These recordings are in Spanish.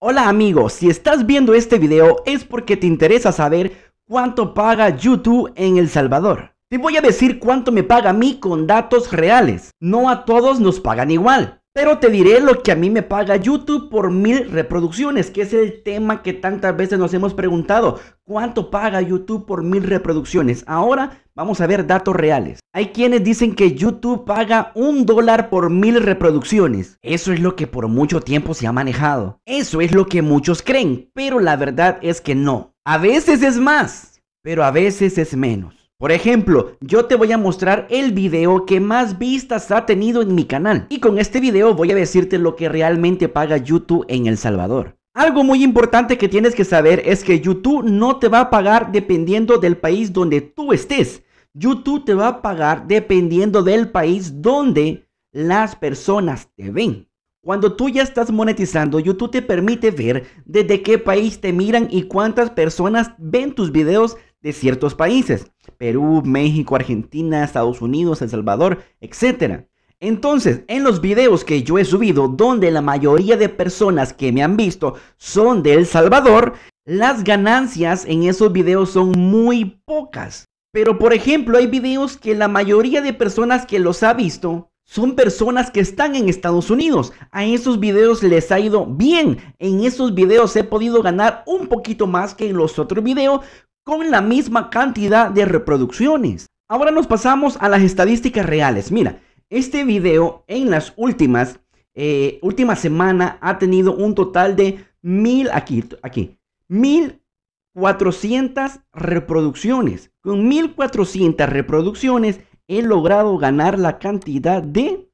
Hola amigos, si estás viendo este video es porque te interesa saber cuánto paga YouTube en El Salvador. Te voy a decir cuánto me paga a mí con datos reales. No a todos nos pagan igual. Pero te diré lo que a mí me paga YouTube por mil reproducciones, que es el tema que tantas veces nos hemos preguntado. ¿Cuánto paga YouTube por mil reproducciones? Ahora vamos a ver datos reales. Hay quienes dicen que YouTube paga un dólar por mil reproducciones. Eso es lo que por mucho tiempo se ha manejado. Eso es lo que muchos creen, pero la verdad es que no. A veces es más, pero a veces es menos. Por ejemplo, yo te voy a mostrar el video que más vistas ha tenido en mi canal. Y con este video voy a decirte lo que realmente paga YouTube en El Salvador. Algo muy importante que tienes que saber es que YouTube no te va a pagar dependiendo del país donde tú estés. YouTube te va a pagar dependiendo del país donde las personas te ven. Cuando tú ya estás monetizando, YouTube te permite ver desde qué país te miran y cuántas personas ven tus videos de ciertos países. Perú, México, Argentina, Estados Unidos, El Salvador, etc. Entonces, en los videos que yo he subido, donde la mayoría de personas que me han visto son de El Salvador, las ganancias en esos videos son muy pocas. Pero por ejemplo, hay videos que la mayoría de personas que los ha visto son personas que están en Estados Unidos. A esos videos les ha ido bien. En esos videos he podido ganar un poquito más que en los otros videos con la misma cantidad de reproducciones. Ahora nos pasamos a las estadísticas reales. Mira, este video en las últimas, semanas eh, última semana ha tenido un total de mil, aquí, aquí, 1400 reproducciones. Con 1400 reproducciones he logrado ganar la cantidad de,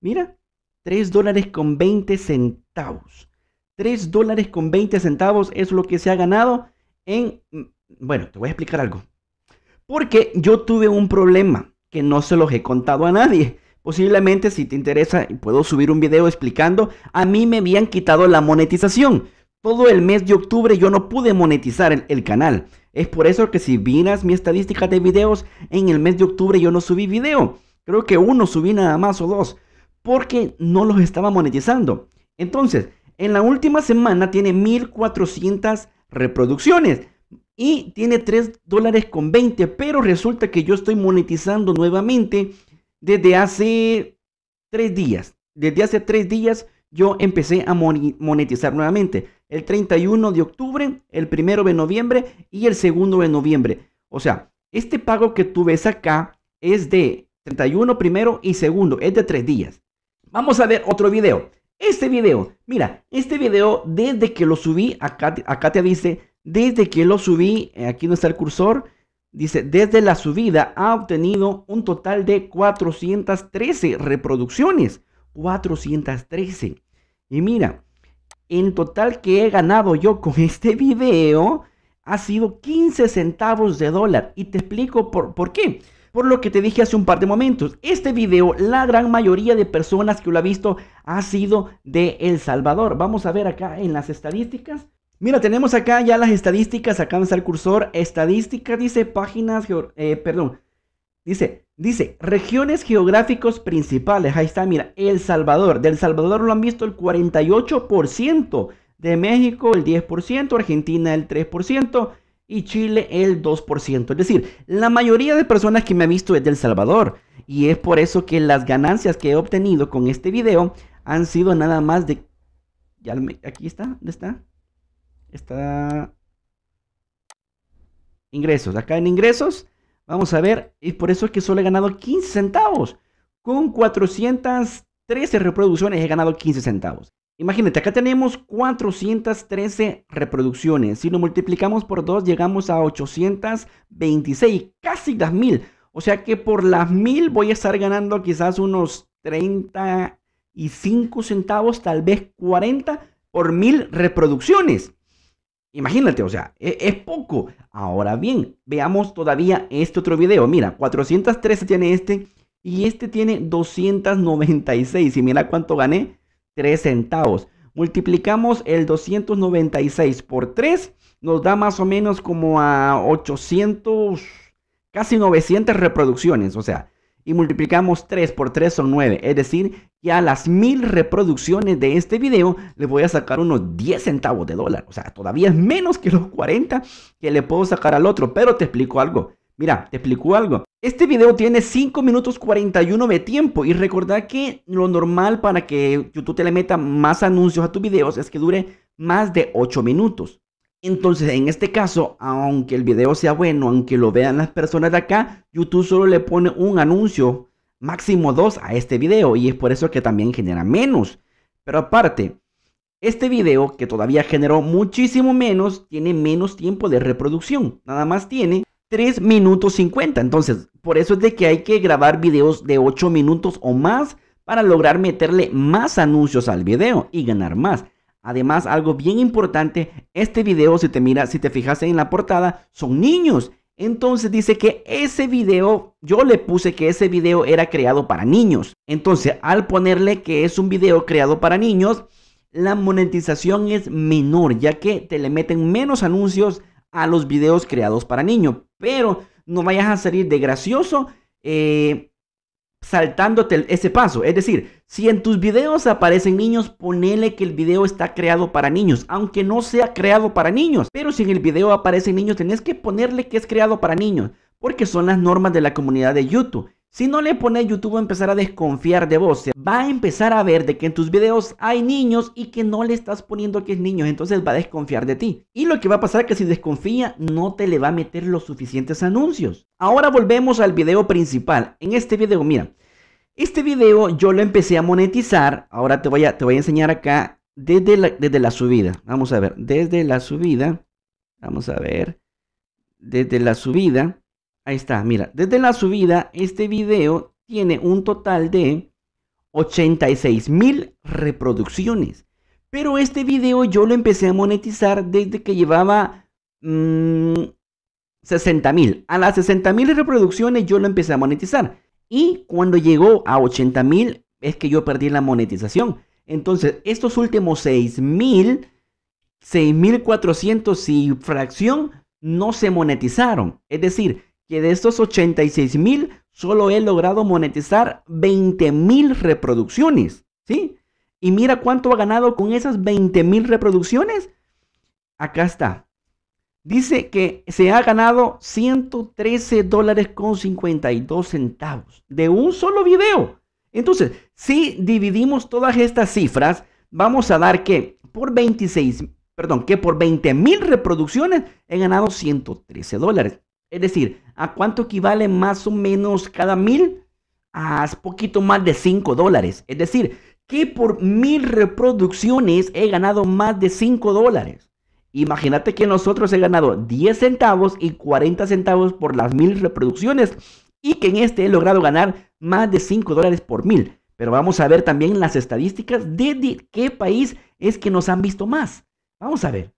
mira, 3 dólares con 20 centavos. 3 dólares con 20 centavos es lo que se ha ganado en bueno, te voy a explicar algo. Porque yo tuve un problema que no se los he contado a nadie. Posiblemente si te interesa, y puedo subir un video explicando, a mí me habían quitado la monetización. Todo el mes de octubre yo no pude monetizar el, canal. Es por eso que si miras mi estadística de videos, en el mes de octubre yo no subí video. Creo que uno subí nada más o dos. Porque no los estaba monetizando. Entonces, en la última semana tiene 1400 reproducciones y tiene 3 dólares con 20, pero resulta que yo estoy monetizando nuevamente desde hace 3 días. Desde hace 3 días yo empecé a monetizar nuevamente. El 31 de octubre, el 1 de noviembre y el 2 de noviembre. O sea, este pago que tú ves acá es de 31 primero y segundo, es de 3 días. Vamos a ver otro video. Este video, mira, este video desde que lo subí, acá, acá te dice desde que lo subí, eh, aquí no está el cursor, dice, desde la subida ha obtenido un total de 413 reproducciones. 413. Y mira, en total que he ganado yo con este video ha sido 15 centavos de dólar. Y te explico por, por qué. Por lo que te dije hace un par de momentos, este video, la gran mayoría de personas que lo ha visto ha sido de El Salvador. Vamos a ver acá en las estadísticas. Mira, tenemos acá ya las estadísticas, acá está el cursor, estadísticas, dice páginas, eh, perdón, dice, dice, regiones geográficos principales, ahí está, mira, El Salvador, El Salvador lo han visto el 48%, de México el 10%, Argentina el 3%, y Chile el 2%. Es decir, la mayoría de personas que me ha visto es de El Salvador. Y es por eso que las ganancias que he obtenido con este video han sido nada más de... Ya Aquí está, ¿dónde está? está ingresos. Acá en ingresos, vamos a ver, y por eso es que solo he ganado 15 centavos. Con 413 reproducciones he ganado 15 centavos. Imagínate, acá tenemos 413 reproducciones. Si lo multiplicamos por 2, llegamos a 826, casi las mil O sea que por las mil voy a estar ganando quizás unos 35 centavos, tal vez 40 por mil reproducciones. Imagínate, o sea, e, es, poco. Ahora bien, veamos todavía este otro video. Mira, 413 tiene este y este tiene 296. Y mira cuánto gané, 3 centavos. Multiplicamos el 296 por 3, nos da más o menos como a 800, casi 900 reproducciones. O sea, y multiplicamos 3 por 3 son 9. Es decir, que a las mil reproducciones de este video le voy a sacar unos 10 centavos de dólar. O sea, todavía es menos que los 40 que le puedo sacar al otro. Pero te explico algo. Mira, te explico algo. Este video tiene 5 minutos 41 de tiempo y recordad que lo normal para que YouTube te le meta más anuncios a tus videos es que dure más de 8 minutos. Entonces, en este caso, aunque el video sea bueno, aunque lo vean las personas de acá, YouTube solo le pone un anuncio, máximo dos, a este video. Y es por eso que también genera menos. Pero aparte, este video, que todavía generó muchísimo menos, tiene menos tiempo de reproducción. Nada más tiene 3 minutos 50. Entonces, por eso es de que hay que grabar videos de 8 minutos o más para lograr meterle más anuncios al video y ganar más. Además, algo bien importante, este video, si te miras, si te fijas en la portada, son niños. Entonces dice que ese video, yo le puse que ese video era creado para niños. Entonces, al ponerle que es un video creado para niños, la monetización es menor, ya que te le meten menos anuncios a los videos creados para niños. Pero no vayas a salir de gracioso eh, saltándote ese paso. Es decir, si en tus videos aparecen niños, ponele que el video está creado para niños, aunque no sea creado para niños. Pero si en el video aparecen niños, tenés que ponerle que es creado para niños, porque son las normas de la comunidad de YouTube. Si no le pones YouTube a empezar a desconfiar de vos, va a empezar a ver de que en tus videos hay niños y que no le estás poniendo que es niños, entonces va a desconfiar de ti. Y lo que va a pasar es que si desconfía no te le va a meter los suficientes anuncios. Ahora volvemos al video principal. En este video, mira, este video yo lo empecé a monetizar, ahora te voy a, te voy a enseñar acá desde desde la subida. Vamos a ver, desde la subida, vamos a ver, desde la subida. Ahí está, mira, desde la subida este video tiene un total de 86 mil reproducciones. Pero este video yo lo empecé a monetizar desde que llevaba mmm, 60 mil. A las 60 mil reproducciones yo lo empecé a monetizar. Y cuando llegó a 80 mil es que yo perdí la monetización. Entonces, estos últimos 6 mil, 6 mil 400 y fracción no se monetizaron. Es decir, que de estos 86 mil solo he logrado monetizar 20 mil reproducciones, ¿sí? Y mira cuánto ha ganado con esas 20 mil reproducciones. Acá está. Dice que se ha ganado 113 dólares con 52 centavos de un solo video. Entonces, si dividimos todas estas cifras, vamos a dar que por 26, perdón, que por 20 mil reproducciones he ganado 113 dólares. Es decir, ¿a cuánto equivale más o menos cada mil? A poquito más de 5 dólares. Es decir, que por mil reproducciones he ganado más de 5 dólares. Imagínate que nosotros he ganado 10 centavos y 40 centavos por las mil reproducciones y que en este he logrado ganar más de 5 dólares por mil. Pero vamos a ver también las estadísticas de qué país es que nos han visto más. Vamos a ver.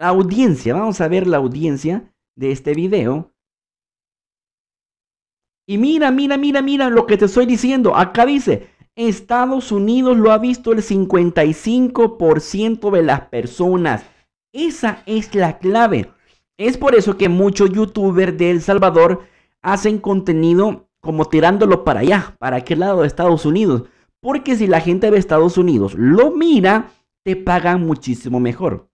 La audiencia, vamos a ver la audiencia de este video. Y mira, mira, mira, mira lo que te estoy diciendo. Acá dice, Estados Unidos lo ha visto el 55% de las personas. Esa es la clave. Es por eso que muchos youtubers de El Salvador hacen contenido como tirándolo para allá, para aquel lado de Estados Unidos. Porque si la gente de Estados Unidos lo mira, te pagan muchísimo mejor.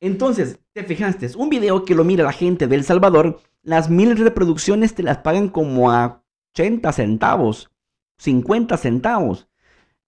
Entonces, te fijaste, un video que lo mira la gente de El Salvador, las mil reproducciones te las pagan como a 80 centavos, 50 centavos.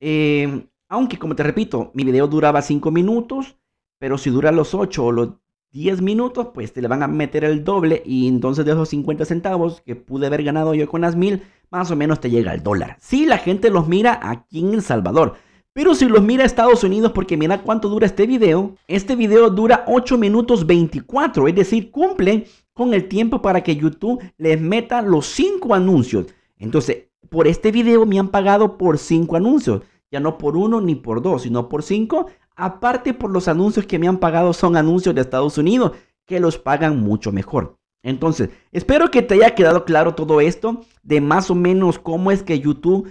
Em, aunque, como te repito, mi video duraba 5 minutos, pero si dura los 8 o los 10 minutos, pues te le van a meter el doble y entonces de esos 50 centavos que pude haber ganado yo con las mil, más o menos te llega el dólar. Si sí, la gente los mira aquí en El Salvador, pero si los mira Estados Unidos, porque mira cuánto dura este video, este video dura 8 minutos 24, es decir, cumple con el tiempo para que YouTube les meta los 5 anuncios. Entonces, por este video me han pagado por 5 anuncios, ya no por uno ni por dos, sino por 5. Aparte por los anuncios que me han pagado son anuncios de Estados Unidos, que los pagan mucho mejor. Entonces, espero que te haya quedado claro todo esto de más o menos cómo es que YouTube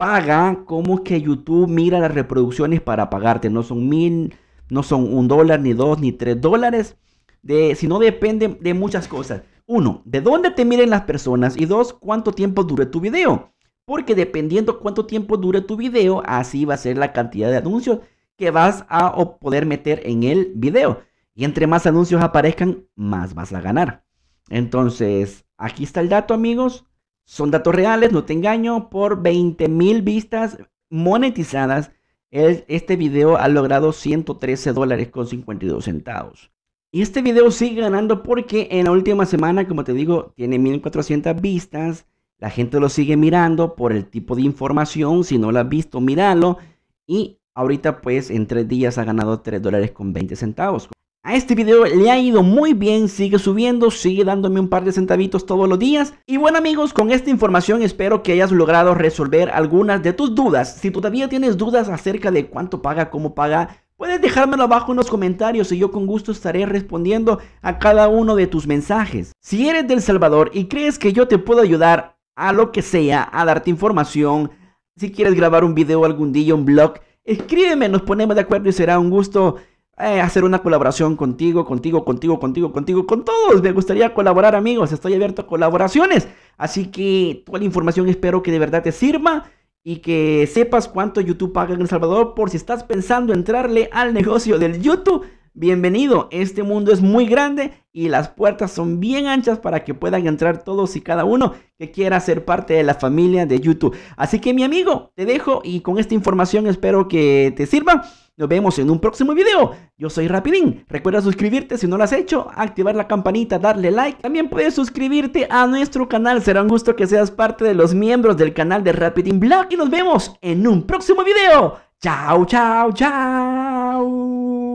Paga como que YouTube mira las reproducciones para pagarte. No son mil, no son un dólar, ni dos, ni tres dólares. De, sino depende de muchas cosas. Uno, de dónde te miren las personas. Y dos, cuánto tiempo dure tu video. Porque dependiendo cuánto tiempo dure tu video, así va a ser la cantidad de anuncios que vas a poder meter en el video. Y entre más anuncios aparezcan, más vas a ganar. Entonces, aquí está el dato, amigos. Son datos reales, no te engaño. Por 20 mil vistas monetizadas, este video ha logrado 113 dólares con 52 centavos. Y este video sigue ganando porque en la última semana, como te digo, tiene 1400 vistas. La gente lo sigue mirando por el tipo de información. Si no lo has visto, míralo. Y ahorita pues en tres días ha ganado 3 dólares con 20 centavos. A este video le ha ido muy bien, sigue subiendo, sigue dándome un par de centavitos todos los días. Y bueno amigos, con esta información espero que hayas logrado resolver algunas de tus dudas. Si todavía tienes dudas acerca de cuánto paga, cómo paga, puedes dejármelo abajo en los comentarios y yo con gusto estaré respondiendo a cada uno de tus mensajes. Si eres del Salvador y crees que yo te puedo ayudar a lo que sea, a darte información, si quieres grabar un video algún día, un blog, escríbeme, nos ponemos de acuerdo y será un gusto eh, hacer una colaboración contigo, contigo, contigo, contigo, contigo, con todos. Me gustaría colaborar, amigos. Estoy abierto a colaboraciones. Así que toda la información espero que de verdad te sirva y que sepas cuánto YouTube paga en El Salvador por si estás pensando entrarle al negocio del YouTube. Bienvenido, este mundo es muy grande y las puertas son bien anchas para que puedan entrar todos y cada uno que quiera ser parte de la familia de YouTube. Así que mi amigo, te dejo y con esta información espero que te sirva. Nos vemos en un próximo video. Yo soy Rapidín. Recuerda suscribirte si no lo has hecho, activar la campanita, darle like. También puedes suscribirte a nuestro canal. Será un gusto que seas parte de los miembros del canal de Rapidín Blog y nos vemos en un próximo video. Chao, chao, chao.